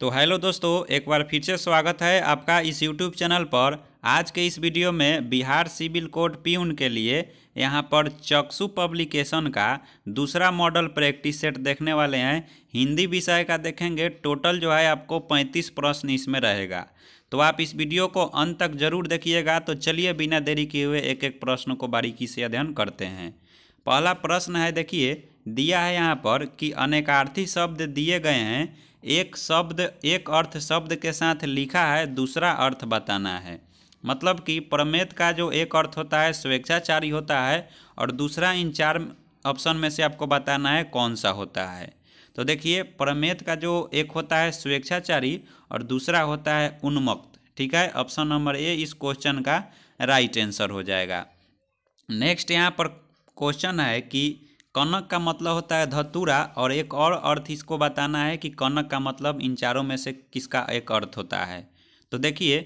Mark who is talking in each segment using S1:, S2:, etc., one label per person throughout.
S1: तो हेलो दोस्तों एक बार फिर से स्वागत है आपका इस यूट्यूब चैनल पर आज के इस वीडियो में बिहार सिविल कोड उन के लिए यहाँ पर चक्सु पब्लिकेशन का दूसरा मॉडल प्रैक्टिस सेट देखने वाले हैं हिंदी विषय का देखेंगे टोटल जो है आपको पैंतीस प्रश्न इसमें रहेगा तो आप इस वीडियो को अंत तक जरूर देखिएगा तो चलिए बिना देरी किए हुए एक एक प्रश्न को बारीकी से अध्ययन करते हैं पहला प्रश्न है देखिए दिया है यहाँ पर कि अनेकार्थी शब्द दिए गए हैं एक शब्द एक अर्थ शब्द के साथ लिखा है दूसरा अर्थ बताना है मतलब कि प्रमेत का जो एक अर्थ होता है स्वेच्छाचारी होता है और दूसरा इन चार ऑप्शन में से आपको बताना है कौन सा होता है तो देखिए प्रमेत का जो एक होता है स्वेच्छाचारी और दूसरा होता है उन्मुक्त ठीक है ऑप्शन नंबर ए इस क्वेश्चन का राइट आंसर हो जाएगा नेक्स्ट यहाँ पर क्वेश्चन है कि कनक का मतलब होता है धतूरा और एक और अर्थ इसको बताना है कि कनक का मतलब इन चारों में से किसका एक अर्थ होता है तो देखिए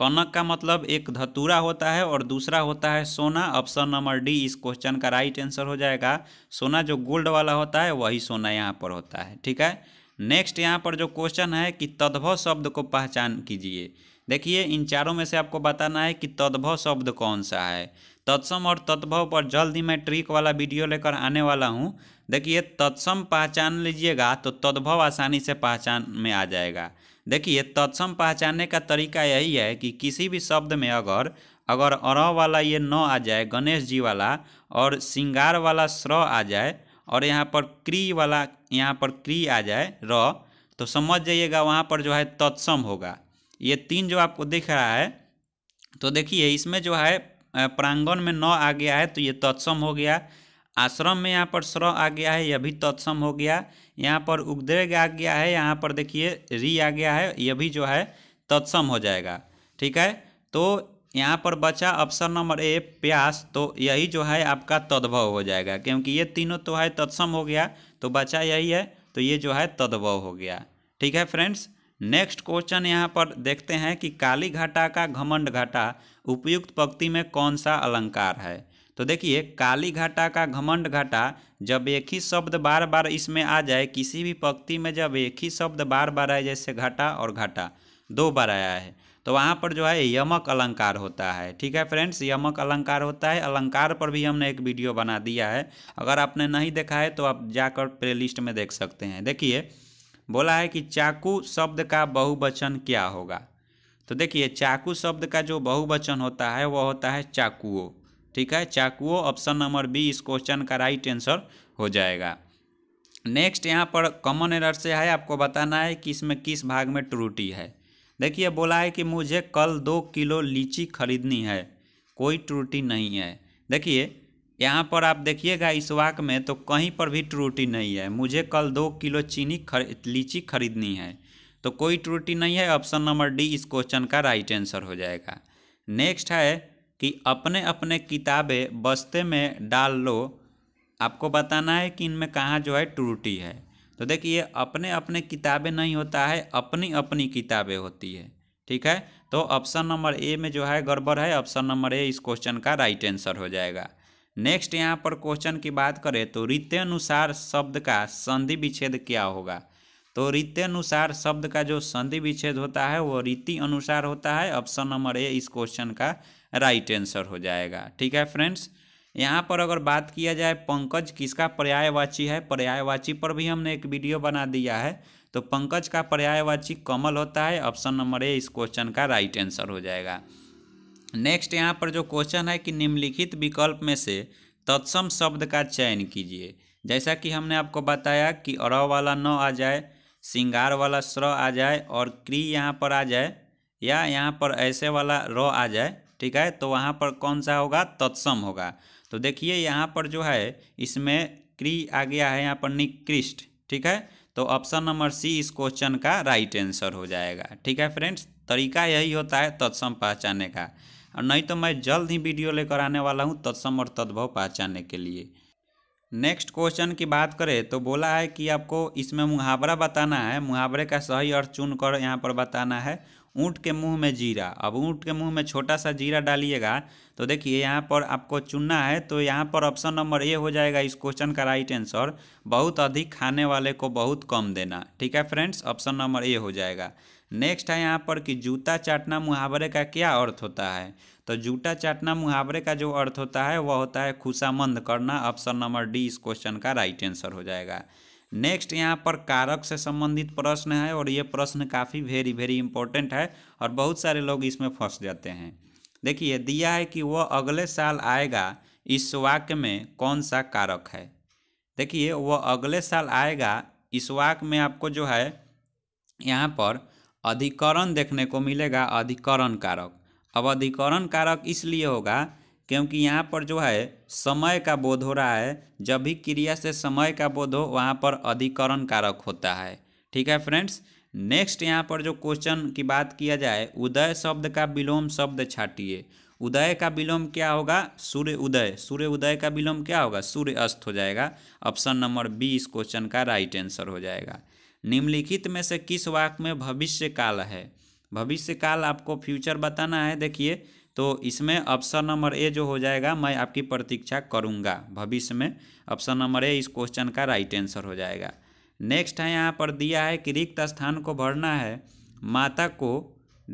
S1: कनक का मतलब एक धतूरा होता है और दूसरा होता है सोना ऑप्शन नंबर डी इस क्वेश्चन का राइट आंसर हो जाएगा सोना जो गोल्ड वाला होता है वही सोना यहाँ पर होता है ठीक है नेक्स्ट यहाँ पर जो क्वेश्चन है कि तद्भव शब्द को पहचान कीजिए देखिए इन चारों में से आपको बताना है कि तद्भव शब्द कौन सा है तत्सम और तत्भव पर जल्द ही मैं ट्रिक वाला वीडियो लेकर आने वाला हूँ देखिए तत्सम पहचान लीजिएगा तो तद्भव आसानी से पहचान में आ जाएगा देखिए तत्सम पहचानने का तरीका यही है कि किसी भी शब्द में अगर अगर अर वाला ये न आ जाए गणेश जी वाला और श्रृंगार वाला स्र आ जाए और यहाँ पर क्री वाला यहाँ पर क्री आ जाए र तो समझ जाइएगा वहाँ पर जो है तत्सम होगा ये तीन जो आपको दिख रहा है तो देखिए इसमें जो है प्रांगण में न आ गया है तो ये तत्सम हो गया आश्रम में यहाँ पर स्र आ गया है यह भी तत्सम हो गया यहाँ पर उगद्रेग आ गया है यहाँ पर देखिए री आ गया है यह भी जो है तत्सम हो जाएगा ठीक है तो यहाँ पर बचा ऑप्शन नंबर ए प्यास तो यही जो है आपका तद्भव हो जाएगा क्योंकि ये तीनों तो है तत्सम हो गया तो बचा यही है तो ये जो है तद्भव हो गया ठीक है फ्रेंड्स नेक्स्ट क्वेश्चन यहाँ पर देखते हैं कि काली घाटा का घमंड घाटा उपयुक्त पंक्ति में कौन सा अलंकार है तो देखिए काली घाटा का घमंड घाटा जब एक ही शब्द बार बार इसमें आ जाए किसी भी पंक्ति में जब एक ही शब्द बार बार आए जैसे घाटा और घाटा दो बार आया है तो वहाँ पर जो है यमक अलंकार होता है ठीक है फ्रेंड्स यमक अलंकार होता है अलंकार पर भी हमने एक वीडियो बना दिया है अगर आपने नहीं देखा है तो आप जाकर प्ले में देख सकते हैं देखिए बोला है कि चाकू शब्द का बहुवचन क्या होगा तो देखिए चाकू शब्द का जो बहुवचन होता है वह होता है चाकुओ ठीक है चाकुओ ऑप्शन नंबर बी इस क्वेश्चन का राइट आंसर हो जाएगा नेक्स्ट यहाँ पर कॉमन एरर से है आपको बताना है कि इसमें किस भाग में त्रुटि है देखिए बोला है कि मुझे कल दो किलो लीची खरीदनी है कोई त्रुटि नहीं है देखिए यहाँ पर आप देखिएगा इस वाक में तो कहीं पर भी त्रुटि नहीं है मुझे कल दो किलो चीनी खर, लीची खरीदनी है तो कोई त्रुटि नहीं है ऑप्शन नंबर डी इस क्वेश्चन का राइट आंसर हो जाएगा नेक्स्ट है कि अपने अपने किताबें बस्ते में डाल लो आपको बताना है कि इनमें कहाँ जो है त्रुटि है तो देखिए अपने अपने किताबें नहीं होता है अपनी अपनी किताबें होती है ठीक है तो ऑप्शन नंबर ए में जो है गड़बड़ है ऑप्शन नंबर ए इस क्वेश्चन का राइट आंसर हो जाएगा नेक्स्ट यहाँ पर क्वेश्चन की बात करें तो अनुसार शब्द का संधि विच्छेद क्या होगा तो अनुसार शब्द का जो संधि विच्छेद होता है वो रीति अनुसार होता है ऑप्शन नंबर ए इस क्वेश्चन का राइट आंसर हो जाएगा ठीक है फ्रेंड्स यहाँ पर अगर बात किया जाए पंकज किसका पर्यायवाची है पर्यायवाची पर भी हमने एक वीडियो बना दिया है तो पंकज का पर्यायवाची कमल होता है ऑप्शन नंबर ए इस क्वेश्चन का राइट आंसर हो जाएगा नेक्स्ट यहाँ पर जो क्वेश्चन है कि निम्नलिखित विकल्प में से तत्सम शब्द का चयन कीजिए जैसा कि हमने आपको बताया कि अर वाला न आ जाए सिंगार वाला स्र आ जाए और क्री यहाँ पर आ जाए या यहाँ पर ऐसे वाला र आ जाए ठीक है तो वहाँ पर कौन सा होगा तत्सम होगा तो देखिए यहाँ पर जो है इसमें क्री आ गया है यहाँ पर निकृष्ट ठीक है तो ऑप्शन नंबर सी इस क्वेश्चन का राइट आंसर हो जाएगा ठीक है फ्रेंड्स तरीका यही होता है तत्सम पहचानने का और नहीं तो मैं जल्द ही वीडियो लेकर आने वाला हूँ तत्सम और तद्भव पहचानने के लिए नेक्स्ट क्वेश्चन की बात करें तो बोला है कि आपको इसमें मुहावरा बताना है मुहावरे का सही अर्थ चुन कर यहाँ पर बताना है ऊँट के मुंह में जीरा अब ऊँट के मुंह में छोटा सा जीरा डालिएगा तो देखिए यहाँ पर आपको चुनना है तो यहाँ पर ऑप्शन नंबर ए हो जाएगा इस क्वेश्चन का राइट आंसर बहुत अधिक खाने वाले को बहुत कम देना ठीक है फ्रेंड्स ऑप्शन नंबर ए हो जाएगा नेक्स्ट है यहाँ पर कि जूता चाटना मुहावरे का क्या अर्थ होता है तो जूता चाटना मुहावरे का जो अर्थ होता है वह होता है खुशामंद करना ऑप्शन नंबर डी इस क्वेश्चन का राइट आंसर हो जाएगा नेक्स्ट यहाँ पर कारक से संबंधित प्रश्न है और ये प्रश्न काफ़ी वेरी वेरी इंपॉर्टेंट है और बहुत सारे लोग इसमें फंस जाते हैं देखिए दिया है कि वह अगले साल आएगा इस वाक्य में कौन सा कारक है देखिए वह अगले साल आएगा इस वाक्य में आपको जो है यहाँ पर अधिकरण देखने को मिलेगा अधिकरण कारक अब अधिकरण कारक इसलिए होगा क्योंकि यहाँ पर जो है समय का बोध हो रहा है जब भी क्रिया से समय का बोध हो वहाँ पर अधिकरण कारक होता है ठीक है फ्रेंड्स नेक्स्ट यहाँ पर जो क्वेश्चन की बात किया जाए उदय शब्द का विलोम शब्द छाटिए उदय का विलोम क्या होगा सूर्य उदय सूर्य उदय का विलोम क्या होगा सूर्य अस्त हो जाएगा ऑप्शन नंबर बी इस क्वेश्चन का राइट आंसर हो जाएगा निम्नलिखित में से किस वाक्य में भविष्य काल है भविष्य काल आपको फ्यूचर बताना है देखिए तो इसमें ऑप्शन नंबर ए जो हो जाएगा मैं आपकी प्रतीक्षा करूंगा भविष्य में ऑप्शन नंबर ए इस क्वेश्चन का राइट आंसर हो जाएगा नेक्स्ट है यहाँ पर दिया है कि रिक्त स्थान को भरना है माता को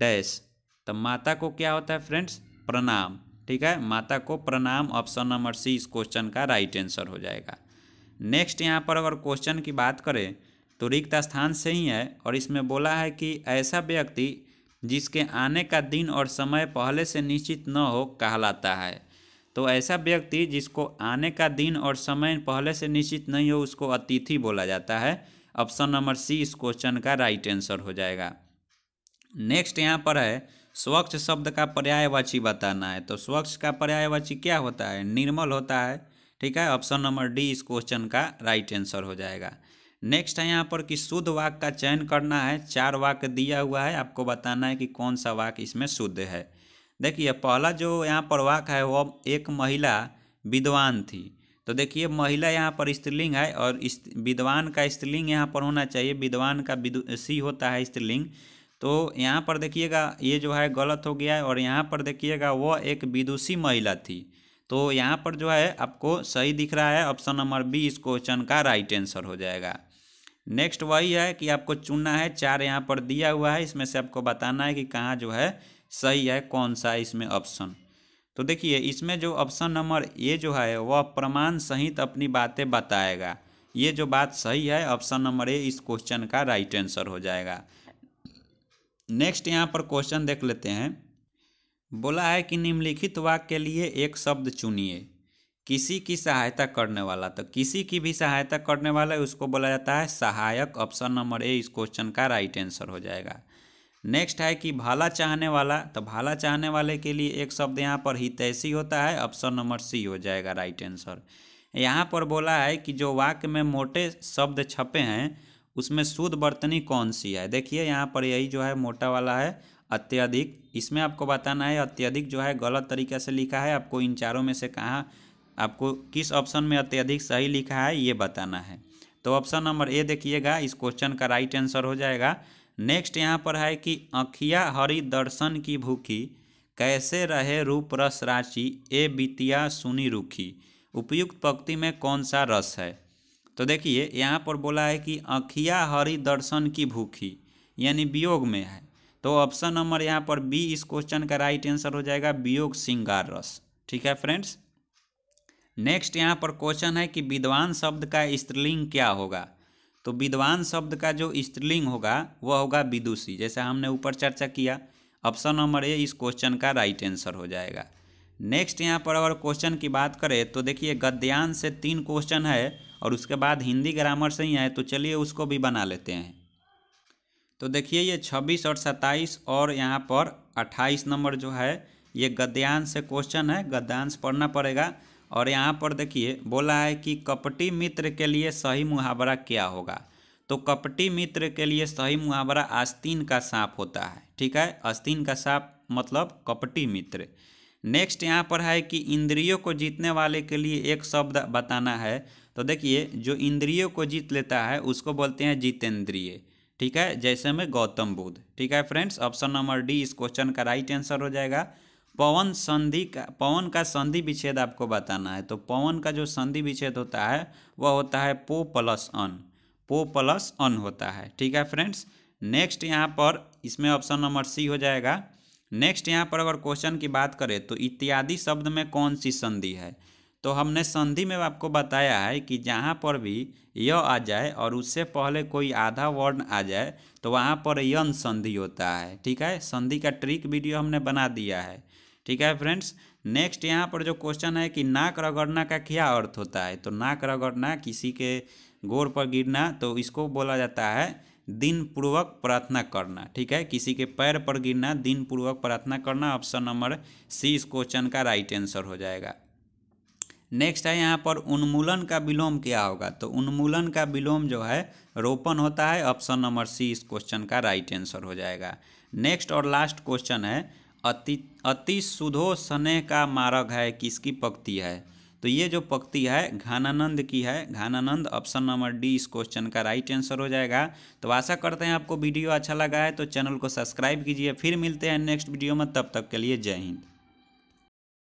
S1: डैश तो माता को क्या होता है फ्रेंड्स प्रणाम ठीक है माता को प्रणाम ऑप्शन नंबर सी इस क्वेश्चन का राइट आंसर हो जाएगा नेक्स्ट यहाँ पर अगर क्वेश्चन की बात करें तो रिक्त स्थान से ही है और इसमें बोला है कि ऐसा व्यक्ति जिसके आने का दिन और समय पहले से निश्चित न हो कहलाता है तो ऐसा व्यक्ति जिसको आने का दिन और समय पहले से निश्चित नहीं हो उसको अतिथि बोला जाता है ऑप्शन नंबर सी इस क्वेश्चन का राइट आंसर हो जाएगा नेक्स्ट यहाँ पर है स्वच्छ शब्द का पर्यायवाची बताना है तो स्वच्छ का पर्यायवाची क्या होता है निर्मल होता है ठीक है ऑप्शन नंबर डी इस क्वेश्चन का राइट आंसर हो जाएगा नेक्स्ट है यहाँ पर कि शुद्ध वाक्य का चयन करना है चार वाक्य दिया हुआ है आपको बताना है कि कौन सा वाक्य इसमें शुद्ध है देखिए पहला जो यहाँ पर वाक्य है वह एक महिला विद्वान थी तो देखिए महिला यहाँ पर स्त्रीलिंग है और विद्वान का स्त्रीलिंग यहाँ पर होना चाहिए विद्वान का सी होता है स्त्रीलिंग तो यहाँ पर देखिएगा ये जो है गलत हो गया है और यहाँ पर देखिएगा वह एक विदुषी महिला थी तो यहाँ पर जो है आपको सही दिख रहा है ऑप्शन नंबर बी इस क्वेश्चन का राइट आंसर हो जाएगा नेक्स्ट वही है कि आपको चुनना है चार यहाँ पर दिया हुआ है इसमें से आपको बताना है कि कहाँ जो है सही है कौन सा इसमें ऑप्शन तो देखिए इसमें जो ऑप्शन नंबर ए जो है वह प्रमाण सहित अपनी बातें बताएगा ये जो बात सही है ऑप्शन नंबर ए इस क्वेश्चन का राइट आंसर हो जाएगा नेक्स्ट यहाँ पर क्वेश्चन देख लेते हैं बोला है कि निम्नलिखित वाक्य के लिए एक शब्द चुनिए किसी की सहायता करने वाला तो किसी की भी सहायता करने वाला उसको बोला जाता है सहायक ऑप्शन नंबर ए इस क्वेश्चन का राइट आंसर हो जाएगा नेक्स्ट है कि भाला चाहने वाला तो भाला चाहने वाले के लिए एक शब्द यहाँ पर तैसी होता है ऑप्शन नंबर सी हो जाएगा राइट आंसर यहाँ पर बोला है कि जो वाक्य में मोटे शब्द छपे हैं उसमें शुद्ध बर्तनी कौन सी है देखिए यहाँ पर यही जो है मोटा वाला है अत्यधिक इसमें आपको बताना है अत्यधिक जो है गलत तरीके से लिखा है आपको इन चारों में से कहाँ आपको किस ऑप्शन में अत्यधिक सही लिखा है ये बताना है तो ऑप्शन नंबर ए देखिएगा इस क्वेश्चन का राइट आंसर हो जाएगा नेक्स्ट यहाँ पर है कि अखिया हरि दर्शन की भूखी कैसे रहे रूप रस राशि ए बीतिया सुनी रुखी उपयुक्त पक्ति में कौन सा रस है तो देखिए यहाँ पर बोला है कि अखिया हरि दर्शन की भूखी यानी वियोग में है तो ऑप्शन नंबर यहाँ पर बी इस क्वेश्चन का राइट आंसर हो जाएगा वियोग श्रृंगार रस ठीक है फ्रेंड्स नेक्स्ट यहाँ पर क्वेश्चन है कि विद्वान शब्द का स्त्रीलिंग क्या होगा तो विद्वान शब्द का जो स्त्रीलिंग होगा वह होगा विदुषी जैसे हमने ऊपर चर्चा किया ऑप्शन नंबर ए इस क्वेश्चन का राइट आंसर हो जाएगा नेक्स्ट यहाँ पर अगर क्वेश्चन की बात करें तो देखिए गद्यांश से तीन क्वेश्चन है और उसके बाद हिंदी ग्रामर से ही है तो चलिए उसको भी बना लेते हैं तो देखिए ये छब्बीस और सत्ताईस और यहाँ पर अट्ठाईस नंबर जो है ये गद्यांश से क्वेश्चन है गद्यांश पढ़ना पड़ेगा और यहाँ पर देखिए बोला है कि कपटी मित्र के लिए सही मुहावरा क्या होगा तो कपटी मित्र के लिए सही मुहावरा आस्तीन का सांप होता है ठीक है आस्तीन का सांप मतलब कपटी मित्र नेक्स्ट यहाँ पर है कि इंद्रियों को जीतने वाले के लिए एक शब्द बताना है तो देखिए जो इंद्रियों को जीत लेता है उसको बोलते हैं जितेंद्रिय ठीक है जैसे में गौतम बुद्ध ठीक है फ्रेंड्स ऑप्शन नंबर डी इस क्वेश्चन का राइट आंसर हो जाएगा पवन संधि का पवन का संधि विच्छेद आपको बताना है तो पवन का जो संधि विच्छेद होता है वह होता है पो प्लस अन पो प्लस अन होता है ठीक है फ्रेंड्स नेक्स्ट यहाँ पर इसमें ऑप्शन नंबर सी हो जाएगा नेक्स्ट यहाँ पर अगर क्वेश्चन की बात करें तो इत्यादि शब्द में कौन सी संधि है तो हमने संधि में आपको बताया है कि जहाँ पर भी य आ जाए और उससे पहले कोई आधा वर्ण आ जाए तो वहाँ पर यन संधि होता है ठीक है संधि का ट्रिक वीडियो हमने बना दिया है ठीक है फ्रेंड्स नेक्स्ट यहाँ पर जो क्वेश्चन है कि नाक रगड़ना का क्या अर्थ होता है तो नाक रगड़ना किसी के गोर पर गिरना तो इसको बोला जाता है दिन पूर्वक प्रार्थना करना ठीक है किसी के पैर पर गिरना दिन पूर्वक प्रार्थना करना ऑप्शन नंबर सी इस क्वेश्चन का राइट आंसर हो जाएगा नेक्स्ट है यहाँ पर उन्मूलन का विलोम क्या होगा तो उन्मूलन का विलोम जो है रोपण होता है ऑप्शन नंबर सी इस क्वेश्चन का राइट आंसर हो जाएगा नेक्स्ट और लास्ट क्वेश्चन है अति अति सुधो सने का मारक है किसकी पक्ति है तो ये जो पक्ति है घनानंद की है घनानंद ऑप्शन नंबर डी इस क्वेश्चन का राइट आंसर हो जाएगा तो आशा करते हैं आपको वीडियो अच्छा लगा है तो चैनल को सब्सक्राइब कीजिए फिर मिलते हैं नेक्स्ट वीडियो में तब तक के लिए जय हिंद